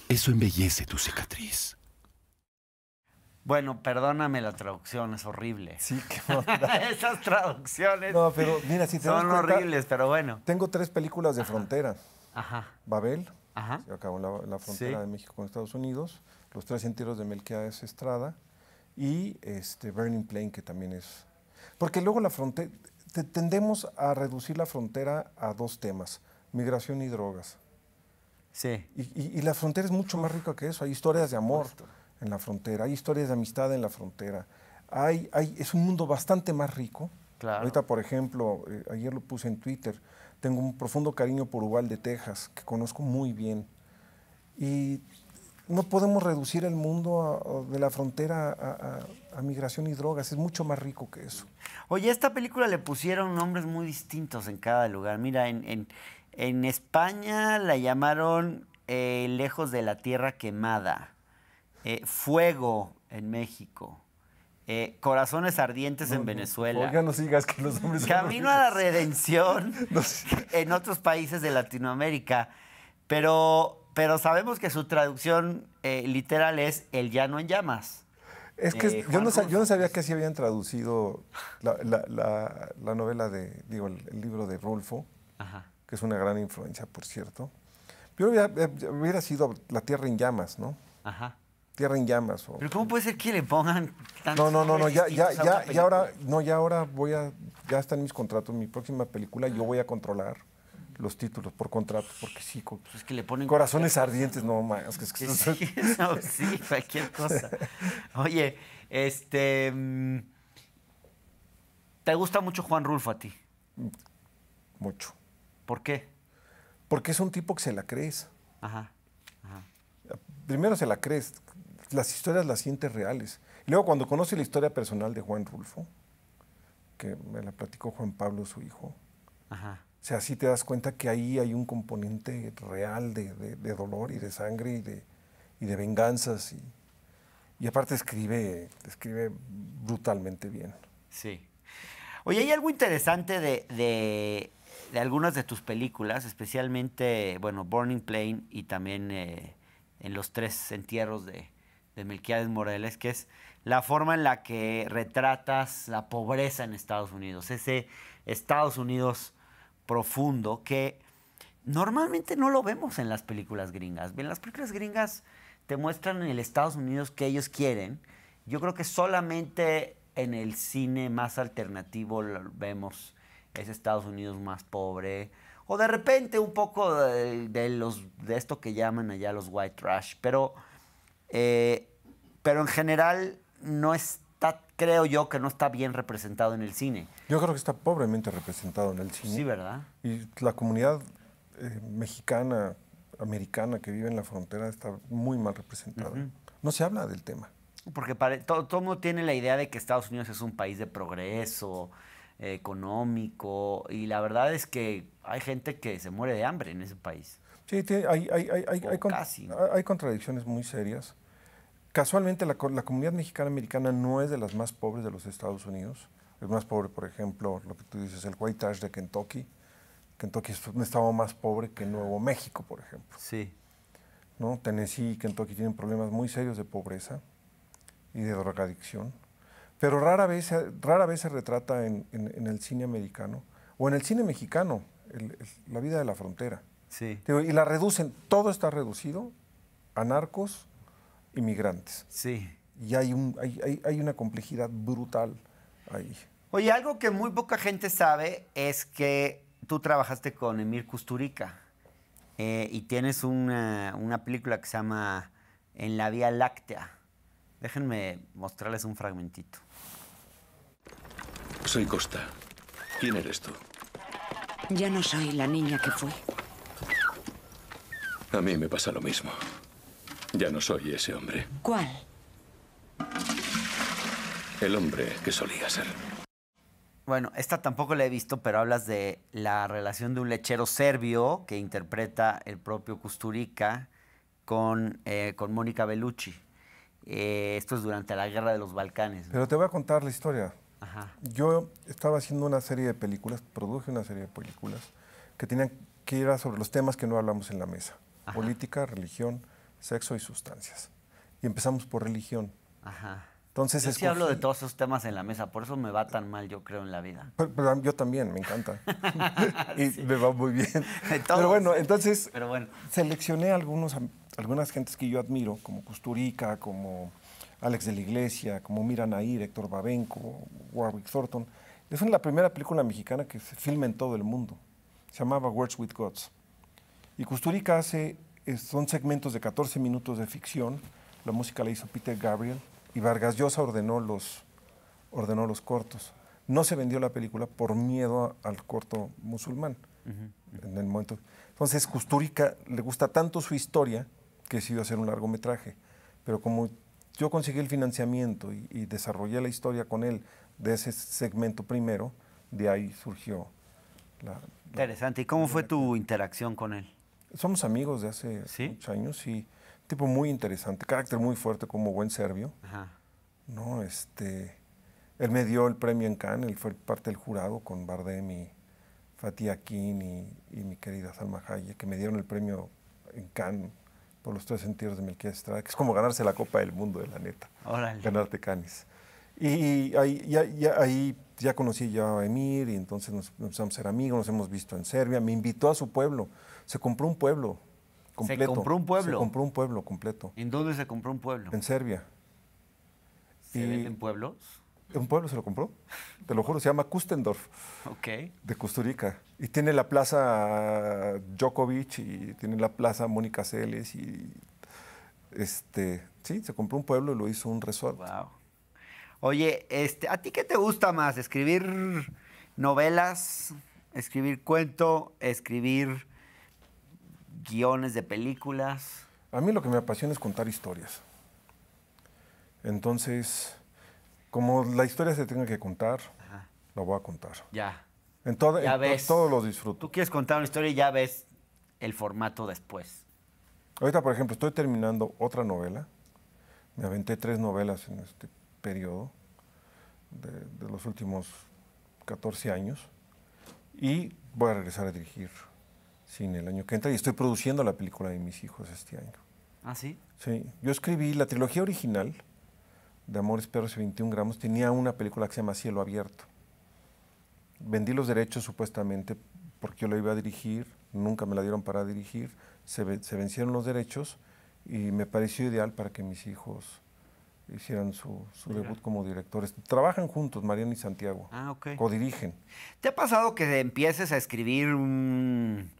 Eso embellece tu cicatriz. Bueno, perdóname la traducción, es horrible. Sí, qué Esas traducciones. No, pero mira, sí Son horribles, pero bueno. Tengo tres películas de frontera. Ajá. Babel, Ajá. acabó la, la frontera de México con Estados Unidos. Los tres entierros de Melquiades Estrada. Y este, Burning Plain, que también es. Porque luego la frontera tendemos a reducir la frontera a dos temas, migración y drogas. Sí. Y, la frontera es mucho más rica que eso. Hay historias de amor en la frontera, hay historias de amistad en la frontera. Hay, hay, es un mundo bastante más rico. Claro. Ahorita, por ejemplo, eh, ayer lo puse en Twitter, tengo un profundo cariño por Uvalde, de Texas, que conozco muy bien. Y no podemos reducir el mundo de la frontera a, a migración y drogas. Es mucho más rico que eso. Oye, a esta película le pusieron nombres muy distintos en cada lugar. Mira, en, España la llamaron eh, Lejos de la Tierra Quemada, eh, Fuego en México. Eh, corazones ardientes en Venezuela. Camino a la redención en otros países de Latinoamérica. Pero, pero sabemos que su traducción literal es el llano en llamas. Es que eh, yo, no, sabía que así habían traducido la, novela de, digo, el, libro de Rolfo, que es una gran influencia, por cierto. Yo hubiera, eh, hubiera, sido La Tierra en Llamas, ¿no? Ajá. Tierra en Llamas. Pero ¿cómo puede ser que le pongan tantos? No, no, no, ya, ya, ya, ahora, no, ya ahora voy a, ya están mis contratos, mi próxima película, yo voy a controlar los títulos por contrato, porque sí, pues que le ponen corazones ardientes, no más. es sí, cualquier cosa. Oye, este. Mm, ¿Te gusta mucho Juan Rulfo a ti? Mucho. ¿Por qué? Porque es un tipo que se la crees. Ajá. Ajá. Primero se la crees, las historias las sientes reales. luego cuando conoce la historia personal de Juan Rulfo, que me la platicó Juan Pablo, su hijo, Ajá. O sea, sí te das cuenta que ahí hay un componente real de, de, dolor y de sangre y de, y de venganzas. Y, y, aparte escribe, escribe brutalmente bien. Sí. Oye, hay algo interesante de, de algunas de tus películas, especialmente, bueno, Burning Plain y también eh, en los tres entierros de, de Melquiades Moreles, que es la forma en la que retratas la pobreza en Estados Unidos, ese Estados Unidos profundo que normalmente no lo vemos en las películas gringas. Bien, las películas gringas te muestran en el Estados Unidos que ellos quieren. Yo creo que solamente en el cine más alternativo lo vemos es Estados Unidos más pobre. O de repente un poco de, los, de esto que llaman allá los white trash. Pero, eh, pero en general no es creo yo, que no está bien representado en el cine. Yo creo que está pobremente representado en el cine. Sí, ¿verdad? Y la comunidad eh, mexicana, americana que vive en la frontera está muy mal representada. No se habla del tema. Porque para, todo, todo mundo tiene la idea de que Estados Unidos es un país de progreso eh, económico y la verdad es que hay gente que se muere de hambre en ese país. Sí, hay contradicciones muy serias. Casualmente la, comunidad mexicana americana no es de las más pobres de los Estados Unidos. Es más pobre, por ejemplo, lo que tú dices, el White Trash de Kentucky. Kentucky es un estado más pobre que Nuevo México, por ejemplo. Sí. ¿No? Tennessee y Kentucky tienen problemas muy serios de pobreza y de drogadicción. Pero rara vez, rara vez se retrata en, el cine americano o en el cine mexicano la vida de la frontera. Sí. y la reducen, todo está reducido a narcos, inmigrantes. Sí. Y hay, un, hay, una complejidad brutal ahí. Oye, algo que muy poca gente sabe es que tú trabajaste con Emir Kusturica eh, y tienes una, una, película que se llama En la Vía Láctea. Déjenme mostrarles un fragmentito. Soy Costa. ¿Quién eres tú? Ya no soy la niña que fui. A mí me pasa lo mismo. Ya no soy ese hombre. ¿Cuál? El hombre que solía ser. Bueno, esta tampoco la he visto, pero hablas de la relación de un lechero serbio que interpreta el propio Custurica con, eh, con Mónica Bellucci. Eh, esto es durante la guerra de los Balcanes. Pero te voy a contar la historia. Ajá. Yo estaba haciendo una serie de películas, produje una serie de películas que tenían que ir sobre los temas que no hablamos en la mesa. Política, religión, sexo y sustancias. Y empezamos por religión. Ajá. Entonces, yo hablo de todos esos temas en la mesa, por eso me va tan mal, yo creo, en la vida. yo también, me encanta. y me va muy bien. Pero bueno, entonces seleccioné algunos, algunas gentes que yo admiro, como Custurica, como Alex de la Iglesia, como Miran Nair, Héctor Babenco, Warwick Thornton. Es la primera película mexicana que se filma en todo el mundo. Se llamaba Words with Gods. Y Custurica hace son segmentos de 14 minutos de ficción. La música la hizo Peter Gabriel y Vargas Llosa ordenó los, ordenó los cortos. No se vendió la película por miedo al corto musulmán en el momento. Entonces, Custurica le gusta tanto su historia que decidió hacer un largometraje. Pero como yo conseguí el financiamiento y, desarrollé la historia con él de ese segmento primero, de ahí surgió la, la, Interesante. ¿Y cómo fue tu interacción con él? Somos amigos de hace muchos años y tipo muy interesante, carácter muy fuerte como buen serbio. No, este, él me dio el premio en Cannes, él fue parte del jurado con Bardem y Fatih Akin y, y mi querida Salma Hayek, que me dieron el premio en Cannes por los tres sentidos de Melquía Estrada, que es como ganarse la Copa del Mundo de la neta, ganarte Cannes. Y ahí ya, ya, ya conocí ya a Emir y entonces nos empezamos a ser amigos, nos hemos visto en Serbia, me invitó a su pueblo. Se compró un pueblo completo. ¿Se compró un pueblo? Se compró un pueblo completo. ¿En dónde se compró un pueblo? En Serbia. ¿Se venden pueblos? Un pueblo se lo compró, te lo juro, se llama Kustendorf, Ok. de Custurica. Y tiene la plaza Djokovic y tiene la plaza Mónica Celes y este, sí, se compró un pueblo y lo hizo un resort. Wow. Oye, este, ¿a ti qué te gusta más? ¿Escribir novelas? ¿Escribir cuento? ¿Escribir guiones de películas? A mí lo que me apasiona es contar historias. Entonces, como la historia se tenga que contar, la voy a contar. Ya. En, todos los disfruto. Tú quieres contar una historia y ya ves el formato después. Ahorita, por ejemplo, estoy terminando otra novela. Me aventé tres novelas en este periodo de, de los últimos 14 años y voy a regresar a dirigir Sí, en el año que entra. Y estoy produciendo la película de mis hijos este año. ¿Ah, sí? Sí. Yo escribí la trilogía original de Amores, Perros y 21 Gramos. Tenía una película que se llama Cielo Abierto. Vendí los derechos supuestamente porque yo la iba a dirigir. Nunca me la dieron para dirigir. Se, vencieron los derechos y me pareció ideal para que mis hijos hicieran su, debut como directores. Trabajan juntos, Mariano y Santiago. Ah, ok. Codirigen. ¿Te ha pasado que empieces a escribir un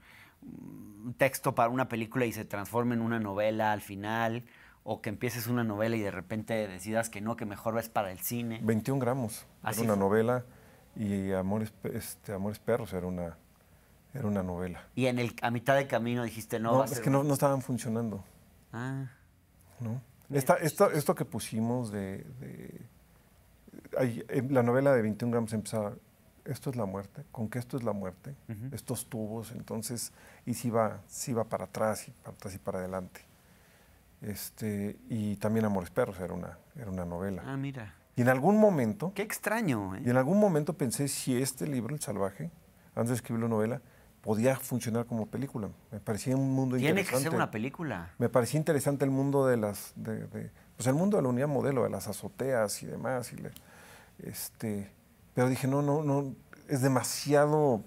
un texto para una película y se transforme en una novela al final, o que empieces una novela y de repente decidas que no, que mejor es para el cine. 21 gramos. era una novela y Amores, este, Amores Perros era una, era una novela. Y en el, a mitad del camino dijiste no. no es que no, estaban funcionando. Ah. ¿No? Esta, pues esto esto que pusimos de... Eh, la novela de 21 gramos empezaba esto es la muerte, con que esto es la muerte, estos tubos, entonces, y si va, si va para atrás y para atrás y para adelante. Este, y también Amores Perros era una, era una novela. Ah, mira. Y en algún momento... Qué extraño. ¿eh? Y en algún momento pensé si este libro, El Salvaje, antes de escribir la novela, podía funcionar como película. Me parecía un mundo interesante. Tiene que ser una película. Me parecía interesante el mundo de las... De, el mundo de la unidad modelo, de las azoteas y demás. Y este, pero dije, no, no, no, es demasiado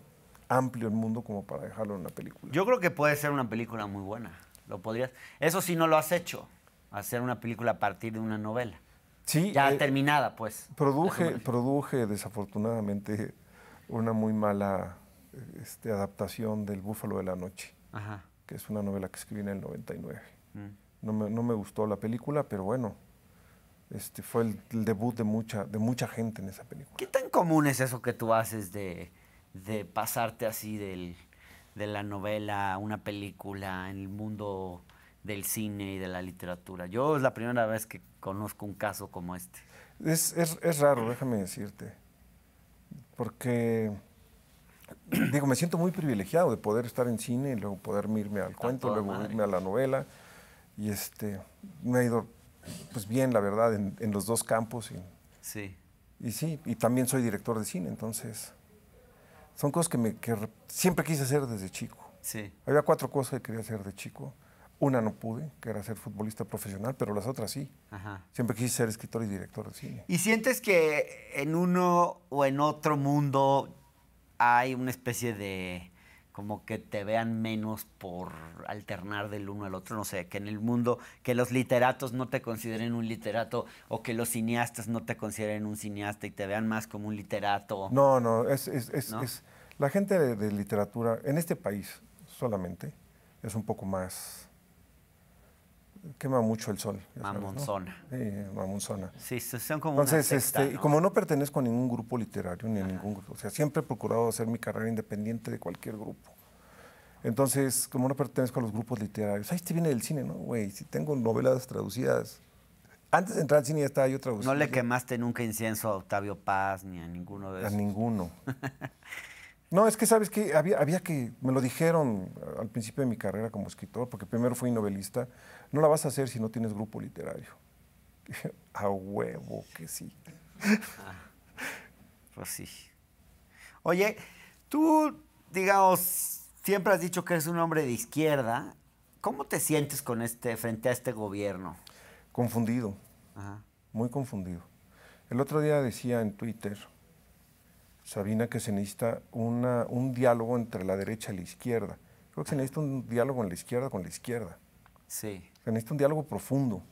amplio el mundo como para dejarlo en una película. Yo creo que puede ser una película muy buena. Lo podrías. Eso sí no lo has hecho. Hacer una película a partir de una novela. Sí. Ya eh, terminada, pues. Produje, produje desafortunadamente una muy mala este, adaptación del Búfalo de la Noche, que es una novela que escribí en el 99. Mm. no me gustó la película, pero bueno, este, fue el, debut de mucha, de mucha gente en esa película. ¿Qué tan común es eso que tú haces de, pasarte así de la novela a una película en el mundo del cine y de la literatura? Yo es la primera vez que conozco un caso como este. Es, raro, déjame decirte, porque digo, me siento muy privilegiado de poder estar en cine y luego poder irme al cuento, luego irme a la novela. Y este, me ha ido pues bien, la verdad, en, los dos campos. sí. Y sí, y también soy director de cine, entonces son cosas que, me, que siempre quise hacer desde chico. Sí. Había cuatro cosas que quería hacer de chico. Una no pude, que era ser futbolista profesional, pero las otras sí. Ajá. Siempre quise ser escritor y director de cine. ¿Y sientes que en uno o en otro mundo hay una especie de como que te vean menos por alternar del uno al otro, no sé, que en el mundo, que los literatos no te consideren un literato o que los cineastas no te consideren un cineasta y te vean más como un literato. No, no, es, es, la gente de, literatura en este país solamente es un poco más quema mucho el sol. Mamonzona. Sí, mamonzona. son como Entonces, este, como no pertenezco a ningún grupo literario ni a ningún grupo, o sea, siempre he procurado hacer mi carrera independiente de cualquier grupo. Entonces, como no pertenezco a los grupos literarios, ahí te viene del cine, ¿no? Güey, si tengo novelas traducidas. Antes de entrar al cine ya estaba yo traducido ¿No le quemaste nunca incienso a Octavio Paz ni a ninguno de esos? A ninguno. No, es que sabes que había, había, que, me lo dijeron al principio de mi carrera como escritor, porque primero fui novelista no la vas a hacer si no tienes grupo literario. a huevo que sí. pues sí. Oye, tú, digamos, siempre has dicho que eres un hombre de izquierda. ¿Cómo te sientes con este, frente a este gobierno? Confundido. Muy confundido. El otro día decía en Twitter, Sabina, que se necesita un diálogo entre la derecha y la izquierda. Creo que se necesita un diálogo en la izquierda con la izquierda. Sí necesita un diálogo profundo.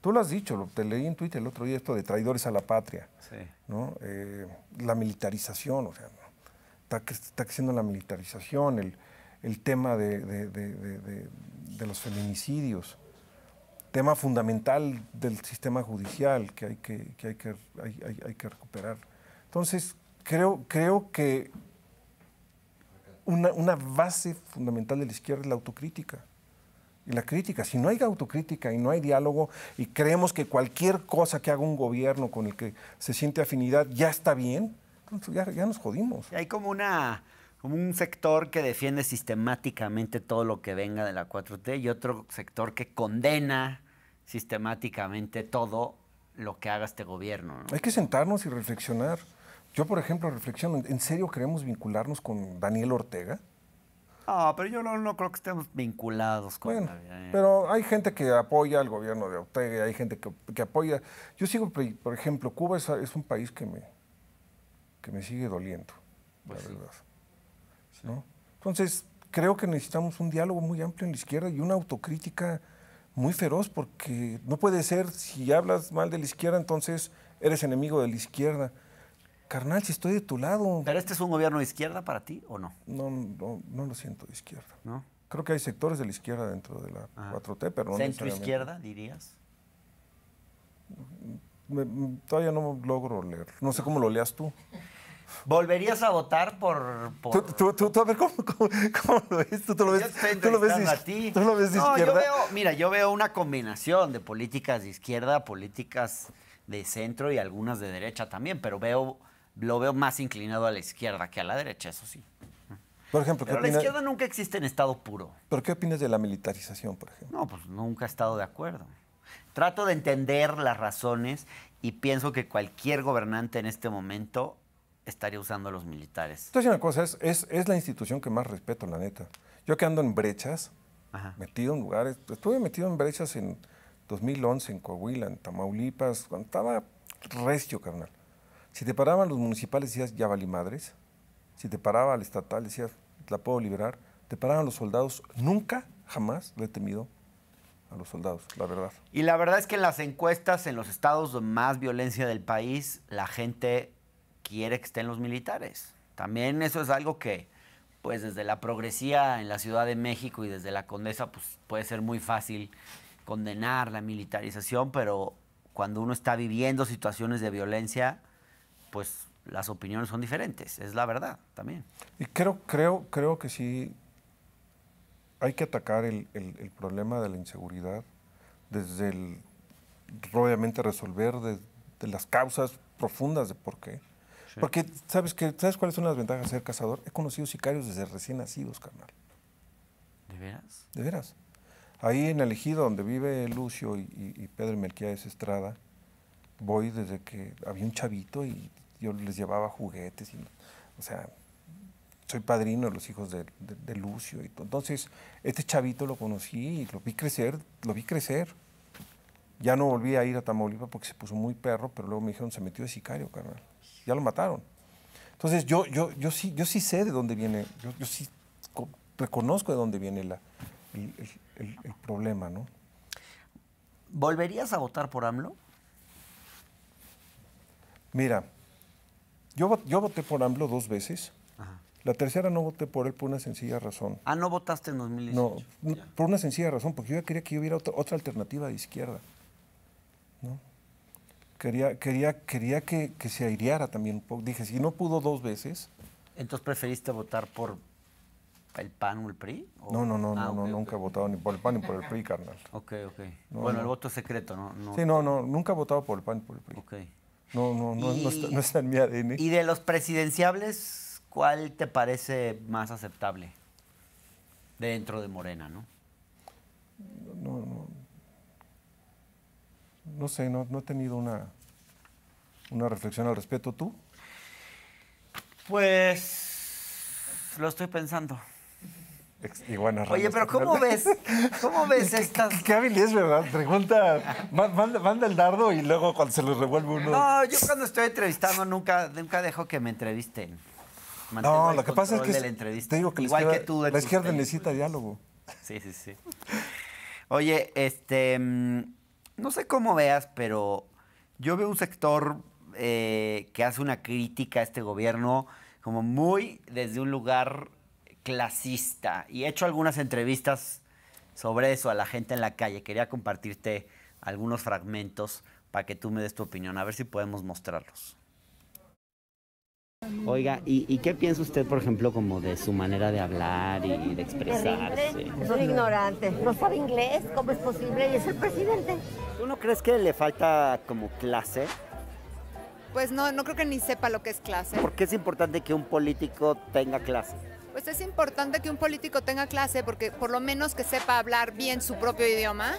Tú lo has dicho, te leí en Twitter el otro día esto de traidores a la patria, ¿no? Eh, la militarización, o sea, está, está creciendo la militarización, el, tema de, los feminicidios, tema fundamental del sistema judicial que hay que, hay que, que recuperar. Entonces, creo, creo que una base fundamental de la izquierda es la autocrítica y la crítica. Si no hay autocrítica y no hay diálogo y creemos que cualquier cosa que haga un gobierno con el que se siente afinidad ya está bien, ya, ya nos jodimos. Hay como una un sector que defiende sistemáticamente todo lo que venga de la 4T y otro sector que condena sistemáticamente todo lo que haga este gobierno. Hay que sentarnos y reflexionar. Yo, por ejemplo, reflexiono, ¿en serio queremos vincularnos con Daniel Ortega? Ah, pero yo no, no, creo que estemos vinculados con bueno, ¿eh? Pero hay gente que apoya al gobierno de Ortega, hay gente que, apoya. Yo sigo, por ejemplo, Cuba es, un país que me, que me sigue doliendo, la pues verdad. Entonces, creo que necesitamos un diálogo muy amplio en la izquierda y una autocrítica muy feroz, porque no puede ser, si hablas mal de la izquierda, entonces eres enemigo de la izquierda carnal, si estoy de tu lado. ¿Pero este es un gobierno de izquierda para ti o no? No, no, lo siento de izquierda. ¿No? Creo que hay sectores de la izquierda dentro de la 4T, ah. pero no ¿Centro-izquierda, dirías? Mm, todavía no logro leer. No sé cómo lo leas tú. ¿Volverías a votar por...? Tú, a ver, ¿cómo, lo ves? ¿Tú, tú lo ves, tú lo ves, a ¿tú lo ves de no, Yo veo, mira, yo veo una combinación de políticas de izquierda, políticas de centro y algunas de derecha también, pero veo lo veo más inclinado a la izquierda que a la derecha, eso sí. Por ejemplo, Pero la izquierda nunca existe en estado puro. ¿Pero qué opinas de la militarización, por ejemplo? No, pues nunca he estado de acuerdo. Trato de entender las razones y pienso que cualquier gobernante en este momento estaría usando a los militares. Entonces, una cosa, es, la institución que más respeto, la neta. Yo que ando en brechas, metido en lugares, estuve metido en brechas en 2011, en Coahuila, en Tamaulipas, cuando estaba recio, carnal. Si te paraban los municipales, decías, ya valí madres. Si te paraba el estatal, decías, la puedo liberar. Te paraban los soldados. Nunca, jamás le he temido a los soldados, la verdad. Y la verdad es que en las encuestas, en los estados de más violencia del país, la gente quiere que estén los militares. También eso es algo que, pues desde la progresía en la Ciudad de México y desde la Condesa, pues puede ser muy fácil condenar la militarización, pero cuando uno está viviendo situaciones de violencia, pues las opiniones son diferentes, es la verdad también. Y creo, creo, creo que sí hay que atacar el, problema de la inseguridad desde el, obviamente resolver de, las causas profundas de por qué. Porque, ¿sabes, que, ¿sabes cuáles son las ventajas de ser cazador? He conocido sicarios desde recién nacidos, carnal. ¿De veras? De veras. Ahí en el ejido donde vive Lucio y, Pedro Melquiades Estrada, voy desde que había un chavito y yo les llevaba juguetes, y, o sea, soy padrino de los hijos de, Lucio. Y Entonces, este chavito lo conocí y lo vi crecer, lo vi crecer. Ya no volví a ir a Tamaulipas porque se puso muy perro, pero luego me dijeron, se metió de sicario, carnal. Ya lo mataron. Entonces, yo, yo, yo, sí, yo sí sé de dónde viene, yo, sí reconozco de dónde viene la, el, el problema, ¿no? ¿Volverías a votar por AMLO? Mira, yo, voté por AMLO dos veces. La tercera no voté por él por una sencilla razón. Ah, no votaste en 2018. No, por una sencilla razón, porque yo quería que hubiera otra, alternativa de izquierda. ¿no? Quería, quería, quería que, se aireara también un poco. Dije, si no pudo dos veces. Entonces preferiste votar por el PAN o el PRI? No, no, no, ah, no, nunca he votado ni por el PAN ni por el PRI, carnal. Ok, ok. bueno, el voto es secreto, ¿no? ¿no? Sí, no, no, nunca he votado por el PAN ni por el PRI. No, no, no, está, no en mi ADN. ¿Y de los presidenciables, cuál te parece más aceptable? Dentro de Morena, ¿no? No, no. No sé, no, he tenido una, una reflexión al respecto. ¿Tú? Pues lo estoy pensando. Oye, pero ¿cómo ves? ¿Cómo ves estas? Qué, habilidad es, ¿verdad? Pregunta, manda, el dardo y luego cuando se lo revuelve uno... No, yo cuando estoy entrevistando nunca, nunca dejo que me entrevisten. no, lo que pasa es que te digo que la Igual que tú la izquierda necesita pues. diálogo. Sí, sí, sí. Oye, este, mm, no sé cómo veas, pero yo veo un sector eh, que hace una crítica a este gobierno como muy desde un lugar clasista. Y he hecho algunas entrevistas sobre eso a la gente en la calle. Quería compartirte algunos fragmentos para que tú me des tu opinión. A ver si podemos mostrarlos. Oiga, ¿y, qué piensa usted, por ejemplo, como de su manera de hablar y de expresarse? Es un ignorante, no sabe inglés, ¿cómo es posible? Y es el presidente. ¿Tú no crees que le falta como clase? Pues no, no creo que ni sepa lo que es clase. ¿Por qué es importante que un político tenga clase? Pues es importante que un político tenga clase porque por lo menos que sepa hablar bien su propio idioma.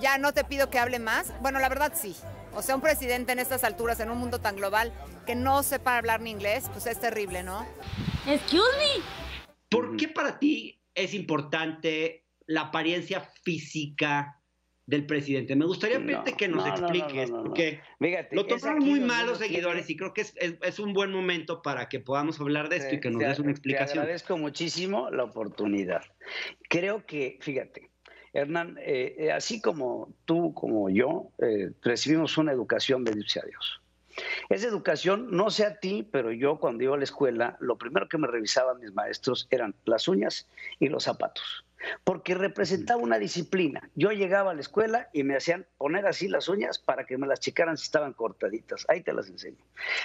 Ya no te pido que hable más. Bueno, la verdad sí. O sea, un presidente en estas alturas, en un mundo tan global, que no sepa hablar ni inglés, pues es terrible, ¿no? Excuse me. ¿Por qué para ti es importante la apariencia física del presidente. Me gustaría que nos expliques, lo tocan muy malos los seguidores y creo que es, un buen momento para que podamos hablar de esto y que nos des una explicación. Te agradezco muchísimo la oportunidad. Creo que, fíjate, Hernán, eh, eh, así como tú, como yo, eh, recibimos una educación, de a Dios. Esa educación, no sé a ti, pero yo cuando iba a la escuela, lo primero que me revisaban mis maestros eran las uñas y los zapatos porque representaba una disciplina. Yo llegaba a la escuela y me hacían poner así las uñas para que me las checaran si estaban cortaditas. Ahí te las enseño.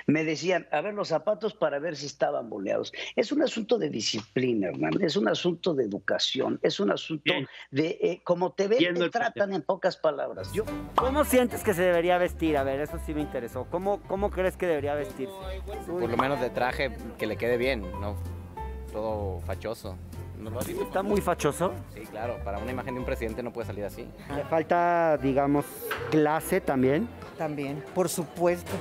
Me decían, a ver los zapatos para ver si estaban boleados. Es un asunto de disciplina, hermano Es un asunto de educación. Es un asunto de eh, cómo te ven, te tratan en pocas palabras. Yo... ¿Cómo sientes que se debería vestir? A ver, eso sí me interesó. ¿Cómo, cómo crees que debería vestirse? Por lo menos de traje que le quede bien, ¿no? todo fachoso. ¿Está muy fachoso? Sí, claro, para una imagen de un presidente no puede salir así. Le falta, digamos, clase también. También, por supuesto.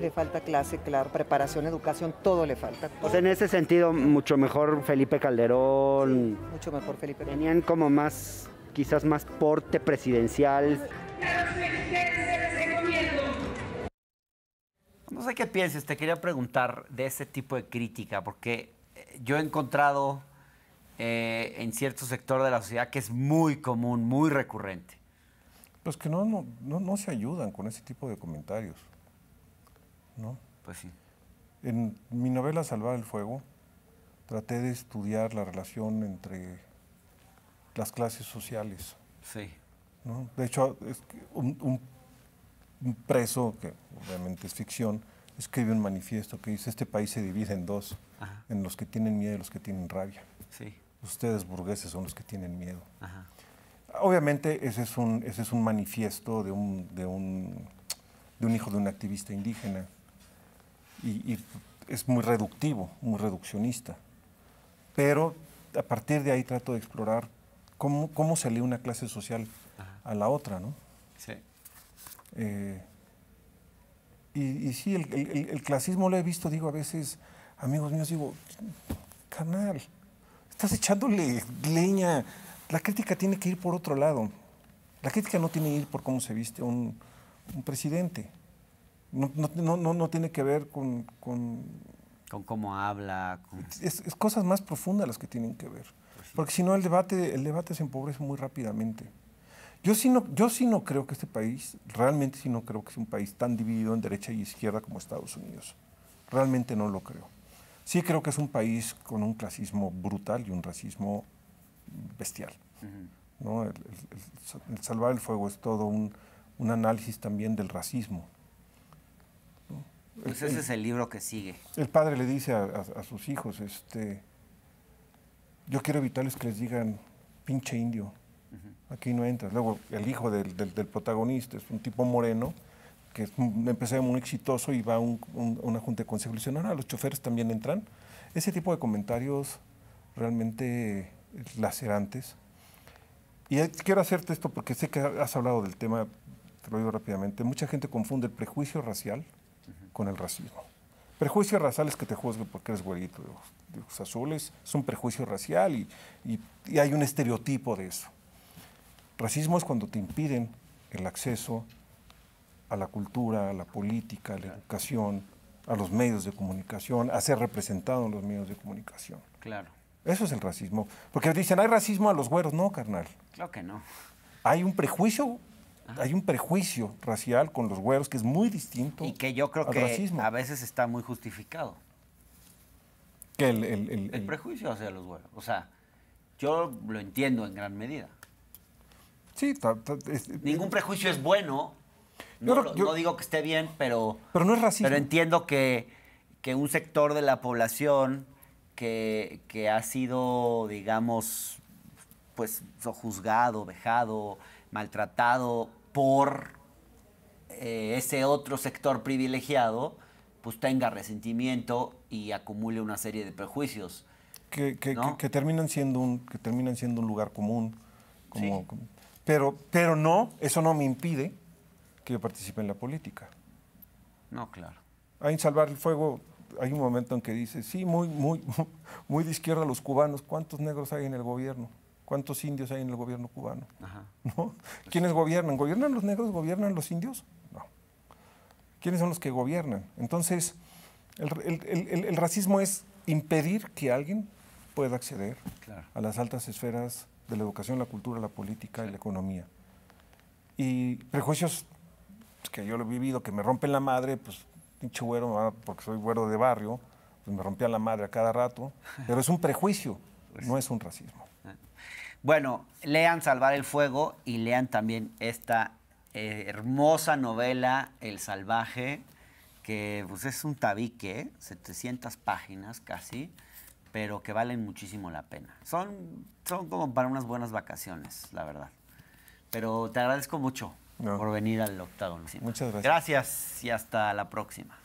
Le falta clase, claro, preparación, educación, todo le falta. Pues en ese sentido, mucho mejor Felipe Calderón. mucho mejor Felipe Calderón. Tenían como más, quizás más porte presidencial. No sé qué piensas, te quería preguntar de ese tipo de crítica, porque yo he encontrado eh, en cierto sector de la sociedad que es muy común, muy recurrente. Pues que no, no, no, se ayudan con ese tipo de comentarios. ¿No? Pues sí. En mi novela Salvar el Fuego, traté de estudiar la relación entre las clases sociales. Sí. ¿no? De hecho, un, preso, que obviamente es ficción, escribe un manifiesto que dice, este país se divide en dos en los que tienen miedo y los que tienen rabia. Sí. Ustedes burgueses son los que tienen miedo. Obviamente ese es un, ese es un manifiesto de un, de, un, hijo de un activista indígena y, es muy reductivo, muy reduccionista. Pero a partir de ahí trato de explorar cómo, cómo se lee una clase social a la otra, Sí. Eh, y, sí, el, clasismo lo he visto, digo, a veces amigos míos, digo, canal, estás echándole leña. La crítica tiene que ir por otro lado. La crítica no tiene que ir por cómo se viste un, presidente. No, no, tiene que ver con... Con, cómo habla. Es, cosas más profundas las que tienen que ver. Pues Porque si no, el debate, debate se empobrece muy rápidamente. Yo sí, no, yo sí no creo que este país, realmente sí no creo que sea un país tan dividido en derecha y izquierda como Estados Unidos. Realmente no lo creo. Sí creo que es un país con un clasismo brutal y un racismo bestial. ¿no? el, salvar el fuego es todo un, análisis también del racismo. Pues eh, ese eh. es el libro que sigue. El padre le dice a, sus hijos, este, yo quiero evitarles que les digan pinche indio, aquí no entras. Luego el hijo del protagonista es un tipo moreno que es muy exitoso y va a una junta de consejo y dice, no, no, los choferes también entran. Ese tipo de comentarios realmente lacerantes. Y quiero hacerte esto porque sé que has hablado del tema, te lo digo rápidamente. Mucha gente confunde el prejuicio racial con el racismo. Prejuicio racial es que te juzguen porque eres güerito de ojos, azules. Es un prejuicio racial y, y hay un estereotipo de eso. Racismo es cuando te impiden el acceso a la cultura, a la política, a la educación, a los medios de comunicación, a ser representado en los medios de comunicación. Claro. Eso es el racismo. Porque dicen, hay racismo a los güeros. No, carnal. Claro que no. Hay un prejuicio hay un prejuicio racial con los güeros que es muy distinto. Y que yo creo que a veces está muy justificado. Que el, prejuicio hacia los güeros. O sea, yo lo entiendo en gran medida. Sí, ningún prejuicio es bueno, no, no, digo que esté bien, pero. Pero no es Pero entiendo que, que un sector de la población que, que ha sido, digamos, pues juzgado, vejado, maltratado por eh, ese otro sector privilegiado, pues tenga resentimiento y acumule una serie de prejuicios. Que, terminan, siendo un, que terminan siendo un lugar común. pero, pero no, eso no me impide que yo participe en la política. No, claro. Hay en Salvar el Fuego hay un momento en que dice, sí, muy, muy, muy de izquierda los cubanos, ¿cuántos negros hay en el gobierno? ¿Cuántos indios hay en el gobierno cubano? ¿Quiénes gobiernan? ¿Gobiernan los negros? ¿Gobiernan los indios? No. ¿Quiénes son los que gobiernan? Entonces, el, racismo es impedir que alguien pueda acceder a las altas esferas de la educación, la cultura, la política y la economía. Y prejuicios pues, que yo lo he vivido, que me rompen la madre, pues pinche güero, porque soy güero de barrio, pues me rompían la madre a cada rato, pero es un prejuicio, pues no es un racismo. Ah. Bueno, lean Salvar el Fuego y lean también esta eh, hermosa novela, El Salvaje, que pues, es un tabique, 700 ¿eh? páginas casi, pero que valen muchísimo la pena. Son, son como para unas buenas vacaciones, la verdad. Pero te agradezco mucho por venir al octágono. Muchas gracias. Gracias y hasta la próxima.